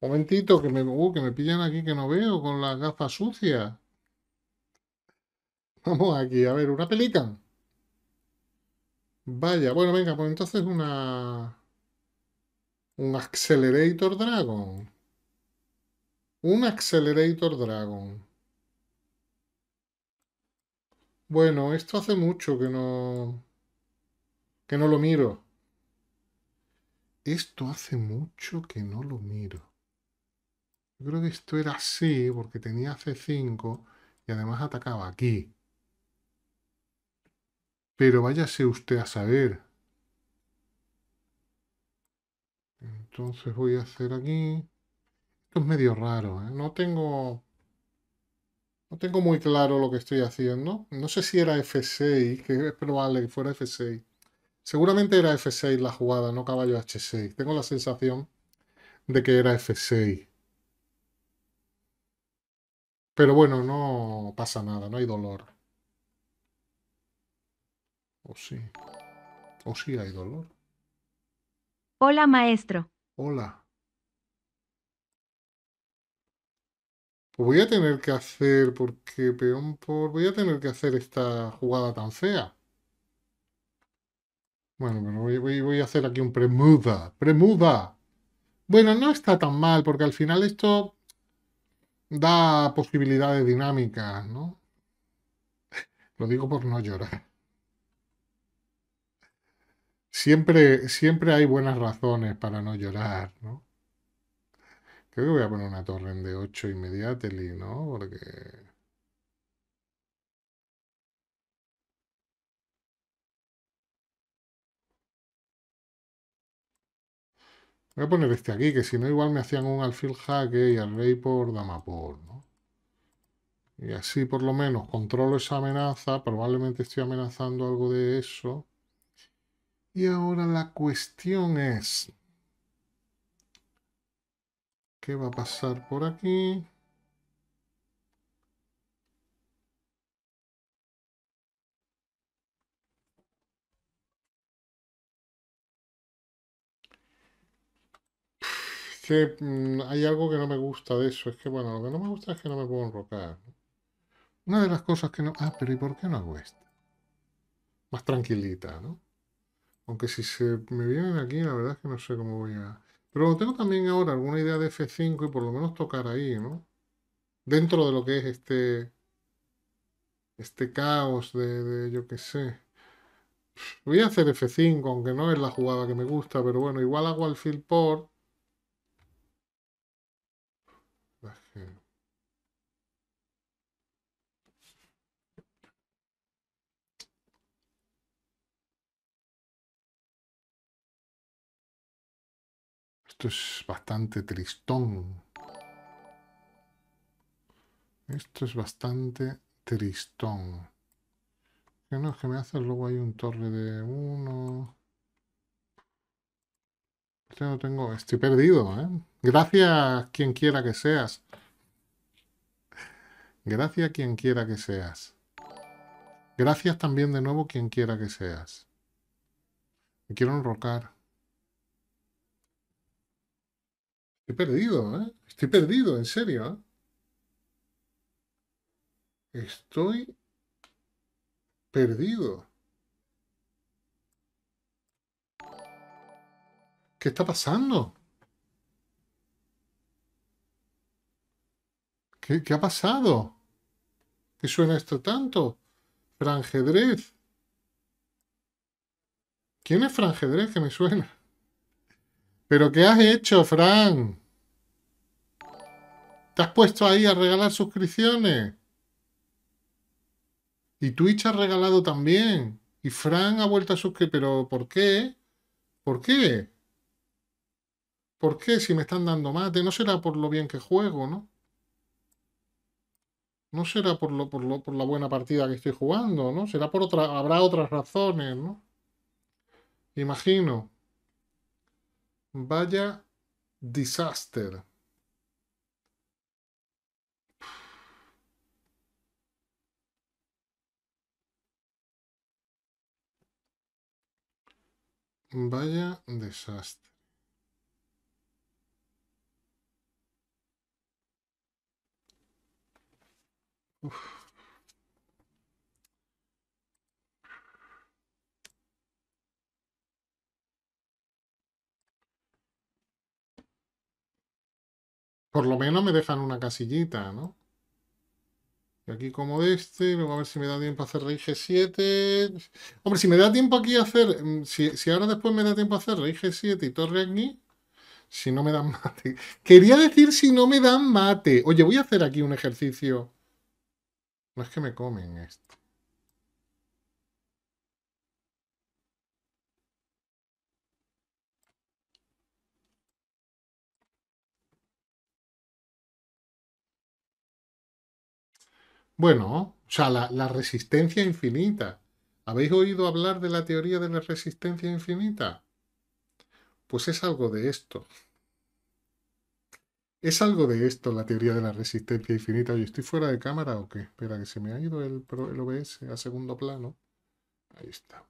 Momentito, que me, uh, que me pillan aquí que no veo con las gafas sucias. Vamos aquí, a ver, una pelican. Vaya, bueno, venga, pues entonces una... Un Accelerator Dragon. Un Accelerator Dragon. Bueno, esto hace mucho que no... Que no lo miro. Esto hace mucho que no lo miro. Yo creo que esto era así porque tenía C5 y además atacaba aquí. Pero váyase usted a saber. Entonces voy a hacer aquí... Esto es medio raro, ¿eh? No tengo... No tengo muy claro lo que estoy haciendo. No sé si era F6, que es probable que fuera F6. Seguramente era F6 la jugada, no caballo H6. Tengo la sensación de que era F6. Pero bueno, no pasa nada, no hay dolor. ¿O sí? ¿O sí hay dolor? Hola, maestro. Hola. voy a tener que hacer, porque peón por... Voy a tener que hacer esta jugada tan fea. Bueno, voy a hacer aquí un premuda. ¡Premuda! Bueno, no está tan mal, porque al final esto da posibilidades dinámicas, ¿no? Lo digo por no llorar. Siempre, siempre hay buenas razones para no llorar, ¿no? Creo que voy a poner una torre en de 8 inmediately, ¿no? Porque Voy a poner este aquí, que si no igual me hacían un alfil jaque y al rey por dama por, ¿no? Y así por lo menos controlo esa amenaza, probablemente estoy amenazando algo de eso. Y ahora la cuestión es... ¿Qué va a pasar por aquí? que mm, hay algo que no me gusta de eso. Es que, bueno, lo que no me gusta es que no me puedo enrocar. Una de las cosas que no... Ah, pero ¿y por qué no hago esto? Más tranquilita, ¿no? Aunque si se me vienen aquí, la verdad es que no sé cómo voy a... Pero tengo también ahora alguna idea de F5 y por lo menos tocar ahí, ¿no? Dentro de lo que es este... Este caos de, de yo qué sé. Voy a hacer F5, aunque no es la jugada que me gusta, pero bueno, igual hago al field port Esto es bastante tristón. Esto es bastante tristón. Que no, es que me haces luego hay un torre de uno. Este no tengo. Estoy perdido, ¿eh? Gracias quien quiera que seas. Gracias quien quiera que seas. Gracias también de nuevo quien quiera que seas. Me quiero enrocar. Estoy perdido, ¿eh? Estoy perdido, en serio. ¿eh? Estoy perdido. ¿Qué está pasando? ¿Qué, qué ha pasado? ¿Qué suena esto tanto? Franjedrez. ¿Quién es Franjedrez que me suena? ¿Pero qué has hecho, Fran? ¿Te has puesto ahí a regalar suscripciones? Y Twitch ha regalado también. Y Fran ha vuelto a suscribir. ¿Pero por qué? ¿Por qué? ¿Por qué si me están dando mate? No será por lo bien que juego, ¿no? No será por, lo, por, lo, por la buena partida que estoy jugando, ¿no? Será por otra... Habrá otras razones, ¿no? Imagino. Vaya disaster. Vaya desastre. Uf. Por lo menos me dejan una casillita, ¿no? Y aquí como de este, luego a ver si me da tiempo a hacer rey G7. Hombre, si me da tiempo aquí a hacer... Mm, si, si ahora después me da tiempo a hacer rey G7 y torre aquí... Si no me dan mate. Quería decir si no me dan mate. Oye, voy a hacer aquí un ejercicio... No es que me comen esto. Bueno, o sea, la, resistencia infinita. ¿Habéis oído hablar de la teoría de la resistencia infinita? Pues es algo de esto. ¿Es algo de esto la teoría de la resistencia infinita? ¿Yo ¿estoy fuera de cámara o qué? Espera, que se me ha ido el, el, OBS a segundo plano. Ahí está.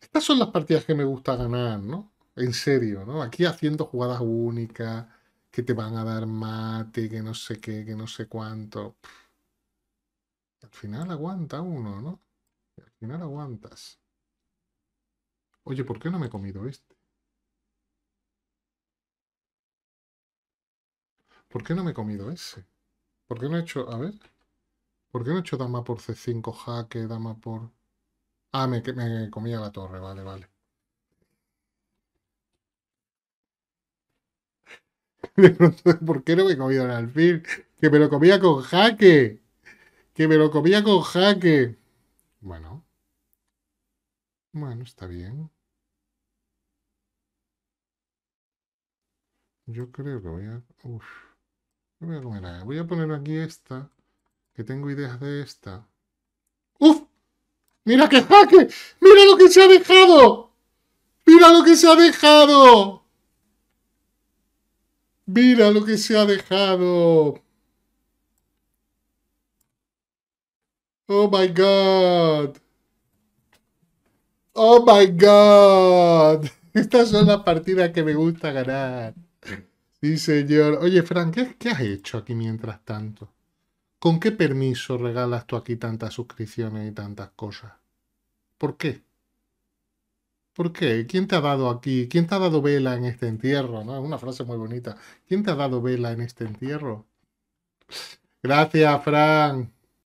Estas son las partidas que me gusta ganar, ¿no? En serio, ¿no? Aquí haciendo jugadas únicas, que te van a dar mate, que no sé qué, que no sé cuánto. Al final aguanta uno, ¿no? Al final aguantas. Oye, ¿por qué no me he comido este? ¿Por qué no me he comido ese? ¿Por qué no he hecho... A ver... ¿Por qué no he hecho dama por C5, jaque, dama por... Ah, me, comía la torre, vale, vale. ¿por qué no me he comido el alfil? Que me lo comía con jaque. Que me lo comía con jaque. Bueno. Bueno, está bien. Yo creo que voy a... Uf. voy a Voy a poner aquí esta. Que tengo ideas de esta. ¡Uf! ¡Mira qué jaque! ¡Mira lo que se ha dejado! ¡Mira lo que se ha dejado! ¡Mira lo que se ha dejado! Oh my god. Oh my god. Estas son las partidas que me gusta ganar. Sí, señor. Oye, Frank, ¿qué, has hecho aquí mientras tanto? ¿Con qué permiso regalas tú aquí tantas suscripciones y tantas cosas? ¿Por qué? ¿Por qué? ¿Quién te ha dado aquí? ¿Quién te ha dado vela en este entierro? Es una frase muy bonita. ¿Quién te ha dado vela en este entierro? Gracias, Frank.